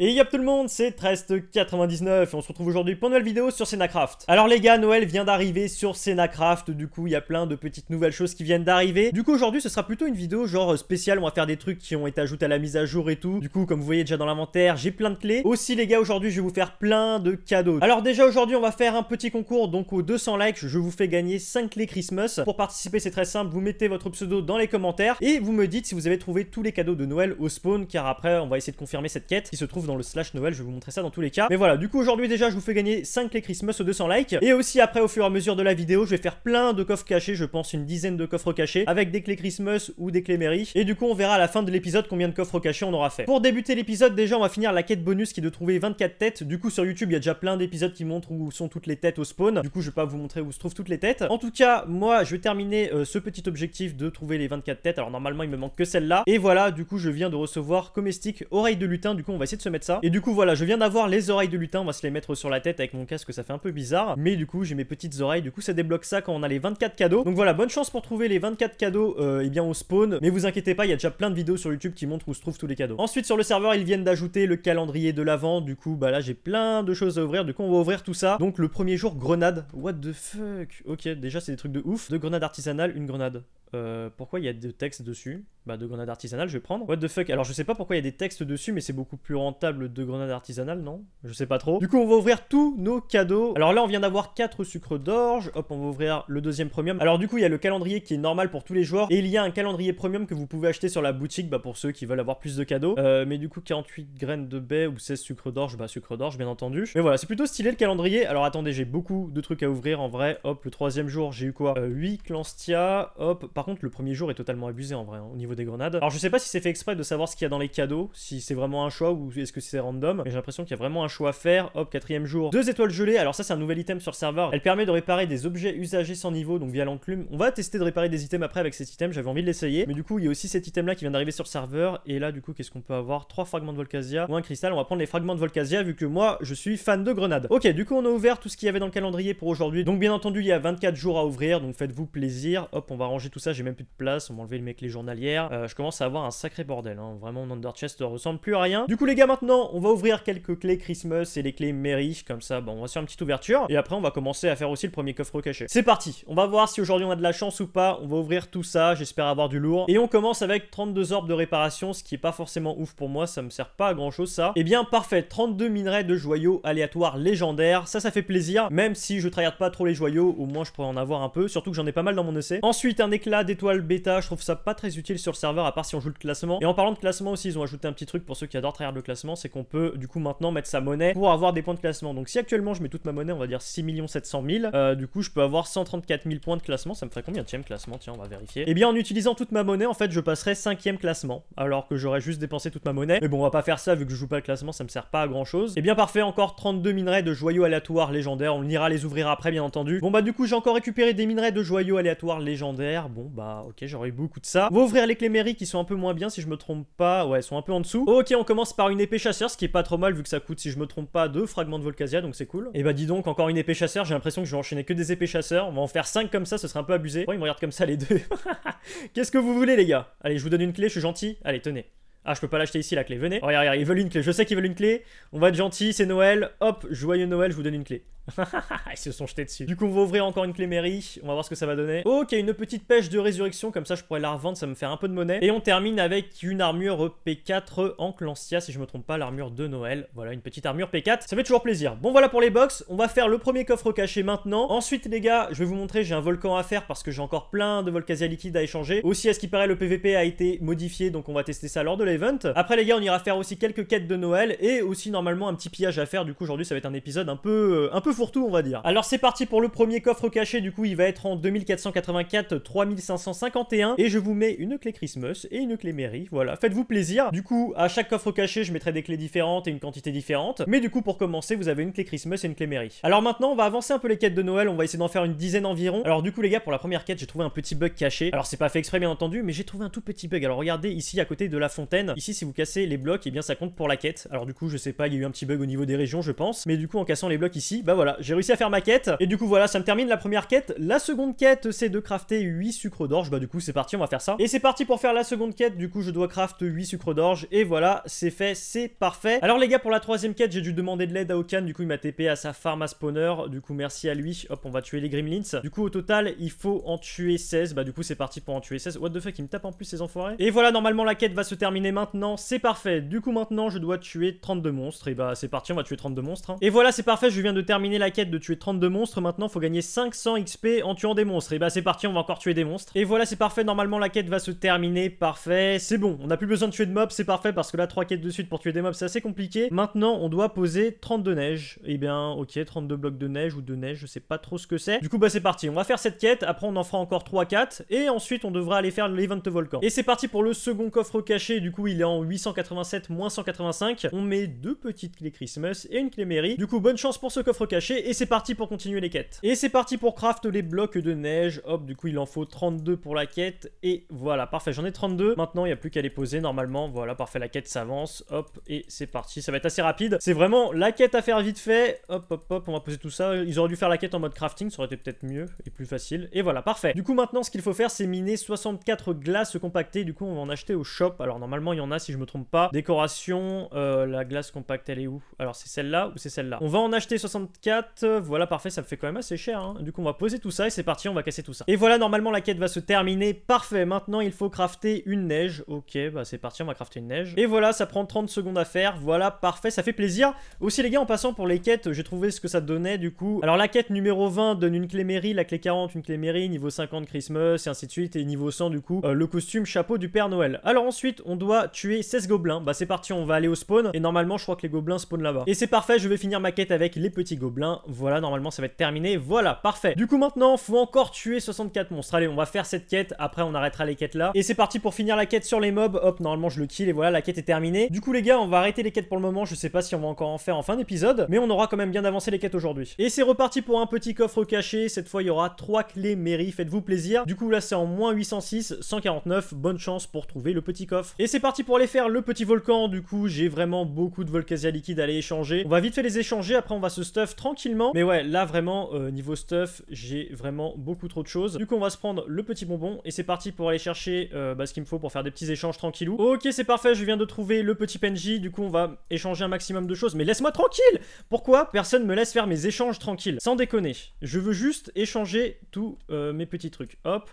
Et yop tout le monde, c'est Trest99 et on se retrouve aujourd'hui pour une nouvelle vidéo sur Senacraft. Alors les gars, Noël vient d'arriver sur Senacraft, du coup il y a plein de petites nouvelles choses qui viennent d'arriver. Du coup aujourd'hui ce sera plutôt une vidéo genre euh, spéciale, on va faire des trucs qui ont été ajoutés à la mise à jour et tout. Du coup comme vous voyez déjà dans l'inventaire, j'ai plein de clés. Aussi les gars, aujourd'hui je vais vous faire plein de cadeaux. Alors déjà aujourd'hui on va faire un petit concours, donc aux 200 likes je vous fais gagner 5 clés Christmas. Pour participer c'est très simple, vous mettez votre pseudo dans les commentaires et vous me dites si vous avez trouvé tous les cadeaux de Noël au spawn car après on va essayer de confirmer cette quête qui se trouve dans le slash Noël, je vais vous montrer ça dans tous les cas. Mais voilà, du coup aujourd'hui déjà je vous fais gagner 5 clés Christmas aux 200 likes. Et aussi après au fur et à mesure de la vidéo, je vais faire plein de coffres cachés, je pense une dizaine de coffres cachés, avec des clés Christmas ou des clés Mary. Et du coup on verra à la fin de l'épisode combien de coffres cachés on aura fait. Pour débuter l'épisode déjà on va finir la quête bonus qui est de trouver 24 têtes. Du coup sur YouTube il y a déjà plein d'épisodes qui montrent où sont toutes les têtes au spawn. Du coup je vais pas vous montrer où se trouvent toutes les têtes. En tout cas moi je vais terminer euh, ce petit objectif de trouver les 24 têtes. Alors normalement il me manque que celle-là. Et voilà du coup je viens de recevoir comestique oreille de lutin. Du coup on va essayer de se ça. Et du coup, voilà, je viens d'avoir les oreilles de lutin. On va se les mettre sur la tête avec mon casque, ça fait un peu bizarre. Mais du coup, j'ai mes petites oreilles. Du coup, ça débloque ça quand on a les 24 cadeaux. Donc voilà, bonne chance pour trouver les 24 cadeaux et euh, eh bien au spawn. Mais vous inquiétez pas, il y a déjà plein de vidéos sur YouTube qui montrent où se trouvent tous les cadeaux. Ensuite, sur le serveur, ils viennent d'ajouter le calendrier de l'avant. Du coup, bah là, j'ai plein de choses à ouvrir. Du coup, on va ouvrir tout ça. Donc le premier jour, grenade. What the fuck Ok, déjà, c'est des trucs de ouf. Deux grenades artisanales, une grenade. Euh, pourquoi il y a des textes dessus Bah de grenades artisanales je vais prendre. What the fuck Alors je sais pas pourquoi il y a des textes dessus, mais c'est beaucoup plus rentable de grenades artisanales non Je sais pas trop. Du coup, on va ouvrir tous nos cadeaux. Alors là, on vient d'avoir 4 sucres d'orge. Hop, on va ouvrir le deuxième premium. Alors du coup, il y a le calendrier qui est normal pour tous les joueurs. Et il y a un calendrier premium que vous pouvez acheter sur la boutique bah, pour ceux qui veulent avoir plus de cadeaux. Euh, mais du coup, 48 graines de baie ou 16 sucres d'orge, bah sucre d'orge, bien entendu. Mais voilà, c'est plutôt stylé le calendrier. Alors attendez, j'ai beaucoup de trucs à ouvrir en vrai. Hop, le troisième jour, j'ai eu quoi euh, 8 clanstia. Hop, par contre, le premier jour est totalement abusé en vrai, hein, au niveau des grenades. Alors, je sais pas si c'est fait exprès de savoir ce qu'il y a dans les cadeaux, si c'est vraiment un choix ou est-ce que c'est random, mais j'ai l'impression qu'il y a vraiment un choix à faire. Hop, quatrième jour, deux étoiles gelées. Alors, ça, c'est un nouvel item sur serveur. Elle permet de réparer des objets usagés sans niveau, donc via l'enclume. On va tester de réparer des items après avec cet item, j'avais envie de l'essayer. Mais du coup, il y a aussi cet item là qui vient d'arriver sur serveur. Et là, du coup, qu'est-ce qu'on peut avoir Trois fragments de Volcasia ou un cristal. On va prendre les fragments de Volcasia vu que moi, je suis fan de grenades. Ok, du coup, on a ouvert tout ce qu'il y avait dans le calendrier pour aujourd'hui. Donc, bien entendu, il y a 24 jours à ouvrir, donc faites-vous plaisir. Hop, on va ranger tout ça j'ai même plus de place. On m'a enlevé le mec les journalières. Euh, je commence à avoir un sacré bordel. Hein. Vraiment, mon under chest ne ressemble plus à rien. Du coup, les gars, maintenant, on va ouvrir quelques clés Christmas et les clés Mary, Comme ça, bon, on va faire une petite ouverture. Et après, on va commencer à faire aussi le premier coffre caché. C'est parti. On va voir si aujourd'hui on a de la chance ou pas. On va ouvrir tout ça. J'espère avoir du lourd. Et on commence avec 32 orbes de réparation, ce qui est pas forcément ouf pour moi. Ça me sert pas à grand chose, ça. Et eh bien, parfait. 32 minerais de joyaux aléatoires légendaires. Ça, ça fait plaisir. Même si je tryhard pas trop les joyaux, au moins je pourrais en avoir un peu. Surtout que j'en ai pas mal dans mon essai. Ensuite, un éclat d'étoiles bêta, je trouve ça pas très utile sur le serveur à part si on joue le classement. Et en parlant de classement aussi, ils ont ajouté un petit truc pour ceux qui adorent travers le classement, c'est qu'on peut du coup maintenant mettre sa monnaie pour avoir des points de classement. Donc si actuellement je mets toute ma monnaie, on va dire 6 700 000, du coup je peux avoir 134 000 points de classement, ça me ferait combien de classement Tiens, on va vérifier. Et eh bien en utilisant toute ma monnaie, en fait je passerai 5 classement, alors que j'aurais juste dépensé toute ma monnaie. Mais bon, on va pas faire ça vu que je joue pas le classement, ça me sert pas à grand chose. Et eh bien parfait, encore 32 minerais de joyaux aléatoires légendaires, on ira les ouvrir après bien entendu. Bon bah du coup j'ai encore récupéré des minerais de joyaux aléatoires légendaires, bon bah ok, j'aurais eu beaucoup de ça. On va ouvrir les mairie qui sont un peu moins bien si je me trompe pas. Ouais, elles sont un peu en dessous. Ok, on commence par une épée chasseur, ce qui est pas trop mal vu que ça coûte, si je me trompe pas, deux fragments de Volcasia, donc c'est cool. Et eh bah dis donc, encore une épée chasseur, j'ai l'impression que je vais enchaîner que des épées chasseurs. On va en faire 5 comme ça, ce serait un peu abusé. Oh, ils me regardent comme ça les deux. Qu'est-ce que vous voulez les gars Allez, je vous donne une clé, je suis gentil. Allez, tenez. Ah, je peux pas l'acheter ici la clé, venez. Oh, regarde, regarde, ils veulent une clé, je sais qu'ils veulent une clé. On va être gentil, c'est Noël. Hop, joyeux Noël, je vous donne une clé. Ils se sont jetés dessus. Du coup, on va ouvrir encore une clé mairie. On va voir ce que ça va donner. Ok, oh, une petite pêche de résurrection. Comme ça, je pourrais la revendre. Ça me fait un peu de monnaie. Et on termine avec une armure P4 en Clancia, si je me trompe pas, l'armure de Noël. Voilà, une petite armure P4. Ça fait toujours plaisir. Bon, voilà pour les box. On va faire le premier coffre caché maintenant. Ensuite, les gars, je vais vous montrer. J'ai un volcan à faire parce que j'ai encore plein de Volcasia liquide à échanger. Aussi, à ce qui paraît, le PVP a été modifié. Donc, on va tester ça lors de l'event. Après, les gars, on ira faire aussi quelques quêtes de Noël et aussi, normalement, un petit pillage à faire. Du coup, aujourd'hui, ça va être un épisode un peu, euh, un peu tout on va dire. Alors c'est parti pour le premier coffre caché, du coup il va être en 2484, 3551, et je vous mets une clé Christmas et une clé mairie, voilà, faites-vous plaisir. Du coup, à chaque coffre caché, je mettrai des clés différentes et une quantité différente, mais du coup pour commencer, vous avez une clé Christmas et une clé mairie. Alors maintenant, on va avancer un peu les quêtes de Noël, on va essayer d'en faire une dizaine environ. Alors du coup les gars, pour la première quête, j'ai trouvé un petit bug caché. Alors c'est pas fait exprès bien entendu, mais j'ai trouvé un tout petit bug. Alors regardez ici à côté de la fontaine, ici si vous cassez les blocs, et eh bien ça compte pour la quête. Alors du coup, je sais pas, il y a eu un petit bug au niveau des régions, je pense, mais du coup en cassant les blocs ici, bah voilà, j'ai réussi à faire ma quête. Et du coup, voilà, ça me termine la première quête. La seconde quête, c'est de crafter 8 sucres d'orge. Bah du coup, c'est parti, on va faire ça. Et c'est parti pour faire la seconde quête. Du coup, je dois craft 8 sucres d'orge. Et voilà, c'est fait, c'est parfait. Alors les gars, pour la troisième quête, j'ai dû demander de l'aide à Okan. Du coup, il m'a TP à sa pharma spawner. Du coup, merci à lui. Hop, on va tuer les gremlins. Du coup, au total, il faut en tuer 16. Bah du coup, c'est parti pour en tuer 16. What the fuck, il me tape en plus ces enfoirés. Et voilà, normalement, la quête va se terminer maintenant. C'est parfait. Du coup, maintenant, je dois tuer 32 monstres. Et bah, c'est parti, on va tuer 32 monstres. Hein. Et voilà, c'est parfait, je viens de terminer la quête de tuer 32 monstres, maintenant faut gagner 500 XP en tuant des monstres. Et bah c'est parti, on va encore tuer des monstres. Et voilà, c'est parfait, normalement la quête va se terminer, parfait. C'est bon, on n'a plus besoin de tuer de mobs, c'est parfait, parce que là 3 quêtes de suite pour tuer des mobs c'est assez compliqué. Maintenant on doit poser 32 neiges. Et eh bien ok, 32 blocs de neige ou de neige, je sais pas trop ce que c'est. Du coup bah c'est parti, on va faire cette quête, après on en fera encore 3-4, et ensuite on devra aller faire l'event volcan. Et c'est parti pour le second coffre caché, du coup il est en 887-185. On met deux petites clés Christmas et une clé mairie. Du coup bonne chance pour ce coffre caché et c'est parti pour continuer les quêtes. Et c'est parti pour craft les blocs de neige, hop, du coup il en faut 32 pour la quête, et voilà, parfait, j'en ai 32, maintenant il n'y a plus qu'à les poser normalement, voilà, parfait, la quête s'avance, hop, et c'est parti, ça va être assez rapide, c'est vraiment la quête à faire vite fait, hop, hop, hop, on va poser tout ça, ils auraient dû faire la quête en mode crafting, ça aurait été peut-être mieux et plus facile, et voilà, parfait. Du coup maintenant ce qu'il faut faire c'est miner 64 glaces compactées, du coup on va en acheter au shop, alors normalement il y en a si je me trompe pas, décoration, euh, la glace compacte elle est où Alors c'est celle-là ou c'est celle-là On va en acheter 64 euh, voilà, parfait, ça me fait quand même assez cher. Hein. Du coup, on va poser tout ça et c'est parti, on va casser tout ça. Et voilà, normalement, la quête va se terminer. Parfait, maintenant, il faut crafter une neige. Ok, bah c'est parti, on va crafter une neige. Et voilà, ça prend 30 secondes à faire. Voilà, parfait, ça fait plaisir. Aussi, les gars, en passant pour les quêtes, j'ai trouvé ce que ça donnait, du coup. Alors, la quête numéro 20 donne une clé mairie, la clé 40, une clé mairie, niveau 50, Christmas, et ainsi de suite. Et niveau 100, du coup, euh, le costume chapeau du Père Noël. Alors ensuite, on doit tuer 16 gobelins. Bah c'est parti, on va aller au spawn. Et normalement, je crois que les gobelins spawnent là-bas. Et c'est parfait, je vais finir ma quête avec les petits gobelins. Voilà, normalement ça va être terminé. Voilà, parfait. Du coup maintenant, faut encore tuer 64 monstres. Allez, on va faire cette quête. Après, on arrêtera les quêtes là. Et c'est parti pour finir la quête sur les mobs. Hop, normalement je le kill et voilà, la quête est terminée. Du coup les gars, on va arrêter les quêtes pour le moment. Je sais pas si on va encore en faire en fin d'épisode, mais on aura quand même bien avancé les quêtes aujourd'hui. Et c'est reparti pour un petit coffre caché. Cette fois, il y aura 3 clés mairie. Faites-vous plaisir. Du coup là, c'est en moins 806, 149. Bonne chance pour trouver le petit coffre. Et c'est parti pour aller faire le petit volcan. Du coup, j'ai vraiment beaucoup de Volcasia liquide à aller échanger. On va vite fait les échanger. Après, on va se stuff tranquillement. Mais ouais, là vraiment, euh, niveau stuff, j'ai vraiment beaucoup trop de choses. Du coup, on va se prendre le petit bonbon et c'est parti pour aller chercher euh, bah, ce qu'il me faut pour faire des petits échanges tranquillou. Ok, c'est parfait, je viens de trouver le petit PNJ. Du coup, on va échanger un maximum de choses. Mais laisse-moi tranquille Pourquoi personne me laisse faire mes échanges tranquilles Sans déconner, je veux juste échanger tous euh, mes petits trucs. Hop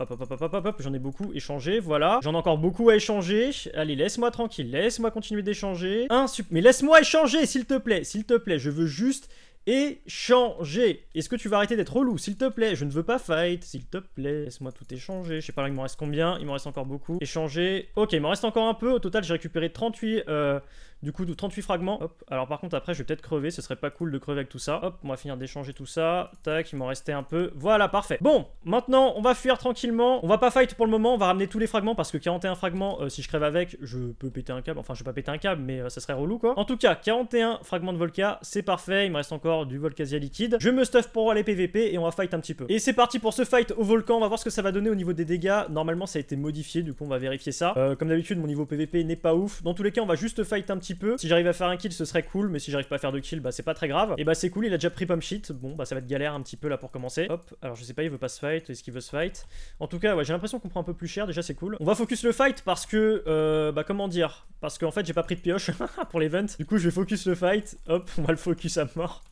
Hop, hop, hop, hop, hop, hop, j'en ai beaucoup échangé, voilà. J'en ai encore beaucoup à échanger. Allez, laisse-moi tranquille, laisse-moi continuer d'échanger. Un Mais laisse-moi échanger, s'il te plaît, s'il te plaît. Je veux juste changer Est-ce que tu vas arrêter d'être relou, s'il te plaît Je ne veux pas fight, s'il te plaît. Laisse-moi tout échanger. Je sais pas là, il m'en reste combien Il m'en reste encore beaucoup. Échanger. Ok, il m'en reste encore un peu. Au total, j'ai récupéré 38... Euh, du coup, 38 fragments. Hop. Alors par contre, après, je vais peut-être crever. Ce serait pas cool de crever avec tout ça. Hop, on va finir d'échanger tout ça. Tac, il m'en restait un peu. Voilà, parfait. Bon, maintenant, on va fuir tranquillement. On va pas fight pour le moment. On va ramener tous les fragments parce que 41 fragments, euh, si je crève avec, je peux péter un câble. Enfin, je vais pas péter un câble, mais euh, ça serait relou, quoi. En tout cas, 41 fragments de Volca, c'est parfait. Il me reste encore du Volcasia liquide. Je me stuff pour aller PVP et on va fight un petit peu. Et c'est parti pour ce fight au volcan. On va voir ce que ça va donner au niveau des dégâts. Normalement, ça a été modifié, du coup, on va vérifier ça. Euh, comme d'habitude, mon niveau PVP n'est pas ouf. Dans tous les cas, on va juste fight un petit si j'arrive à faire un kill, ce serait cool, mais si j'arrive pas à faire de kill, bah c'est pas très grave. Et bah c'est cool, il a déjà pris pump shit. Bon, bah ça va être galère un petit peu là pour commencer. Hop, alors je sais pas, il veut pas se fight, est-ce qu'il veut se fight En tout cas, ouais, j'ai l'impression qu'on prend un peu plus cher, déjà c'est cool. On va focus le fight parce que, euh, bah comment dire Parce qu'en fait, j'ai pas pris de pioche pour l'event. Du coup, je vais focus le fight. Hop, on va le focus à mort.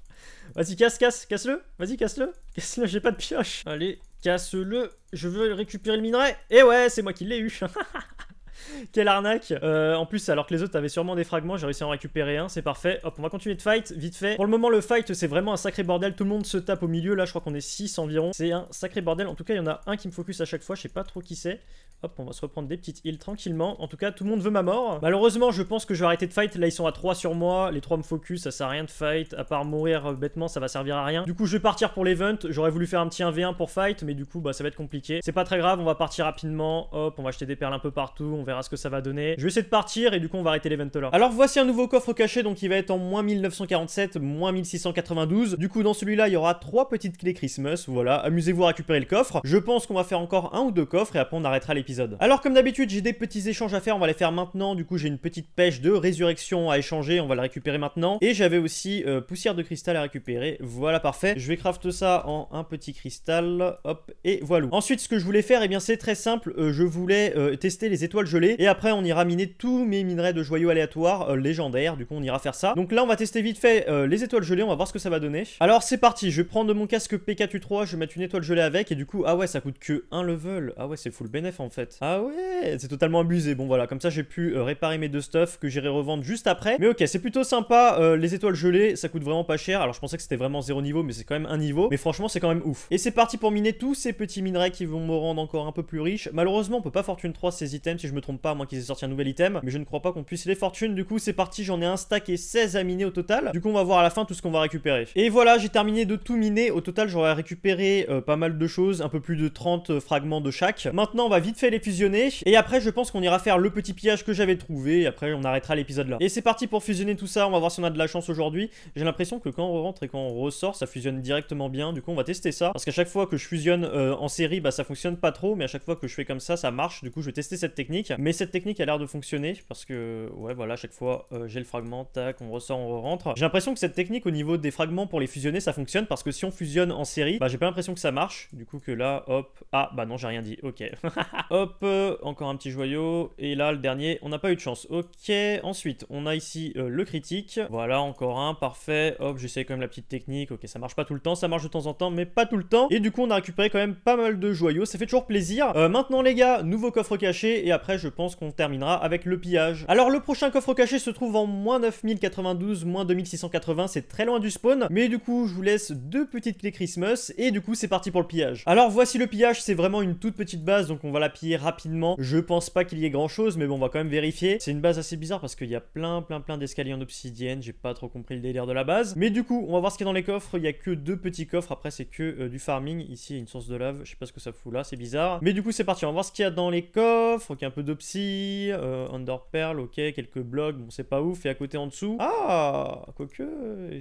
Vas-y, casse, casse, casse-le. Vas-y, casse-le. Casse-le, j'ai pas de pioche. Allez, casse-le. Je veux récupérer le minerai. Et ouais, c'est moi qui l'ai eu. Quelle arnaque euh, En plus, alors que les autres avaient sûrement des fragments, j'ai réussi à en récupérer un, c'est parfait. Hop, on va continuer de fight, vite fait. Pour le moment, le fight, c'est vraiment un sacré bordel. Tout le monde se tape au milieu, là, je crois qu'on est 6 environ. C'est un sacré bordel. En tout cas, il y en a un qui me focus à chaque fois, je sais pas trop qui c'est. Hop, on va se reprendre des petites îles tranquillement. En tout cas, tout le monde veut ma mort. Malheureusement, je pense que je vais arrêter de fight. Là, ils sont à 3 sur moi. Les 3 me focus, ça sert à rien de fight. À part mourir euh, bêtement, ça va servir à rien. Du coup, je vais partir pour l'event. J'aurais voulu faire un petit 1v1 pour fight, mais du coup, bah, ça va être compliqué. C'est pas très grave, on va partir rapidement. Hop, on va acheter des perles un peu partout on verra ce que ça va donner. Je vais essayer de partir et du coup on va arrêter l'event là. Alors voici un nouveau coffre caché, donc il va être en moins 1947, moins 1692. Du coup dans celui-là il y aura trois petites clés Christmas, voilà, amusez-vous à récupérer le coffre. Je pense qu'on va faire encore un ou deux coffres et après on arrêtera l'épisode. Alors comme d'habitude j'ai des petits échanges à faire, on va les faire maintenant, du coup j'ai une petite pêche de résurrection à échanger, on va la récupérer maintenant. Et j'avais aussi euh, poussière de cristal à récupérer, voilà parfait. Je vais craft ça en un petit cristal, hop, et voilà. Ensuite ce que je voulais faire, et eh bien c'est très simple, euh, je voulais euh, tester les étoiles et après, on ira miner tous mes minerais de joyaux aléatoires euh, légendaires. Du coup, on ira faire ça. Donc là, on va tester vite fait euh, les étoiles gelées. On va voir ce que ça va donner. Alors, c'est parti. Je vais prendre mon casque pku 3 Je vais mettre une étoile gelée avec. Et du coup, ah ouais, ça coûte que un level. Ah ouais, c'est full bénéf en fait. Ah ouais, c'est totalement abusé. Bon, voilà. Comme ça, j'ai pu euh, réparer mes deux stuff que j'irai revendre juste après. Mais ok, c'est plutôt sympa. les étoiles gelées, ça coûte vraiment pas cher. Alors, je pensais que c'était vraiment zéro niveau, mais c'est quand même un niveau. Mais franchement, c'est quand même ouf. Et c'est parti pour miner tous ces petits minerais qui vont me rendre encore un peu plus riche. Malheureusement, on peut pas fortune 3 ces items si je me trompe pas, moi moins qu'ils aient sorti un nouvel item. Mais je ne crois pas qu'on puisse les fortunes. Du coup, c'est parti, j'en ai un stack et 16 à miner au total. Du coup, on va voir à la fin tout ce qu'on va récupérer. Et voilà, j'ai terminé de tout miner. Au total, j'aurais récupéré euh, pas mal de choses, un peu plus de 30 euh, fragments de chaque. Maintenant, on va vite fait les fusionner. Et après, je pense qu'on ira faire le petit pillage que j'avais trouvé. après, on arrêtera l'épisode là. Et c'est parti pour fusionner tout ça. On va voir si on a de la chance aujourd'hui. J'ai l'impression que quand on rentre et quand on ressort, ça fusionne directement bien. Du coup, on va tester ça. Parce qu'à chaque fois que je fusionne euh, en série, bah ça fonctionne pas trop. Mais à chaque fois que je fais comme ça, ça marche. Du coup, je vais tester cette technique. Mais cette technique a l'air de fonctionner parce que, ouais, voilà, chaque fois euh, j'ai le fragment, tac, on ressort, on rentre. J'ai l'impression que cette technique au niveau des fragments pour les fusionner, ça fonctionne parce que si on fusionne en série, bah j'ai pas l'impression que ça marche. Du coup, que là, hop, ah, bah non, j'ai rien dit, ok. hop, euh, encore un petit joyau. Et là, le dernier, on n'a pas eu de chance, ok. Ensuite, on a ici euh, le critique. Voilà, encore un, parfait. Hop, j'essaye quand même la petite technique, ok, ça marche pas tout le temps, ça marche de temps en temps, mais pas tout le temps. Et du coup, on a récupéré quand même pas mal de joyaux, ça fait toujours plaisir. maintenant, les gars, nouveau coffre caché et après, je je pense qu'on terminera avec le pillage. Alors le prochain coffre caché se trouve en moins 9092, moins 2680, c'est très loin du spawn, mais du coup je vous laisse deux petites clés Christmas, et du coup c'est parti pour le pillage. Alors voici le pillage, c'est vraiment une toute petite base, donc on va la piller rapidement. Je pense pas qu'il y ait grand chose, mais bon on va quand même vérifier. C'est une base assez bizarre parce qu'il y a plein plein plein d'escaliers en obsidienne, j'ai pas trop compris le délire de la base. Mais du coup on va voir ce qu'il y a dans les coffres, il y a que deux petits coffres, après c'est que euh, du farming. Ici il une source de lave, je sais pas ce que ça fout là, c'est bizarre. Mais du coup c'est parti, on va voir ce qu'il y a dans les coffres, un peu de Psy, euh, Underpearl, ok, quelques blogs, bon c'est pas ouf, et à côté en dessous, ah, quoique,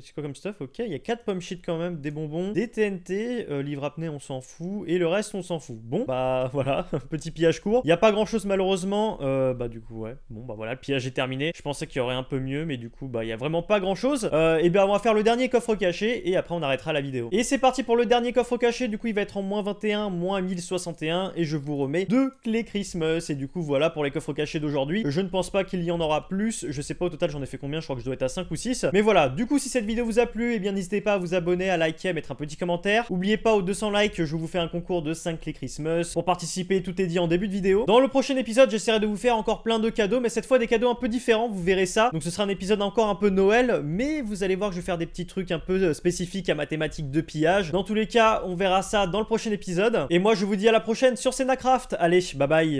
c'est quoi comme stuff, ok, il y a 4 pommes shit quand même, des bonbons, des TNT, euh, livre apnée on s'en fout, et le reste on s'en fout. Bon, bah voilà, petit pillage court, il n'y a pas grand chose malheureusement, euh, bah du coup ouais, bon bah voilà, le pillage est terminé, je pensais qu'il y aurait un peu mieux, mais du coup bah il n'y a vraiment pas grand chose, et bien on va faire le dernier coffre caché, et après on arrêtera la vidéo. Et c'est parti pour le dernier coffre caché, du coup il va être en moins 21, moins 1061, et je vous remets deux clés Christmas, et du coup voilà, voilà pour les coffres cachés d'aujourd'hui. Je ne pense pas qu'il y en aura plus. Je sais pas au total j'en ai fait combien, je crois que je dois être à 5 ou 6. Mais voilà, du coup si cette vidéo vous a plu, eh bien n'hésitez pas à vous abonner, à liker, à mettre un petit commentaire. Oubliez pas aux 200 likes, je vous fais un concours de 5 clés Christmas. Pour participer, tout est dit en début de vidéo. Dans le prochain épisode, j'essaierai de vous faire encore plein de cadeaux, mais cette fois des cadeaux un peu différents, vous verrez ça. Donc ce sera un épisode encore un peu Noël, mais vous allez voir que je vais faire des petits trucs un peu euh, spécifiques à ma thématique de pillage. Dans tous les cas, on verra ça dans le prochain épisode. Et moi je vous dis à la prochaine sur Craft. Allez, bye bye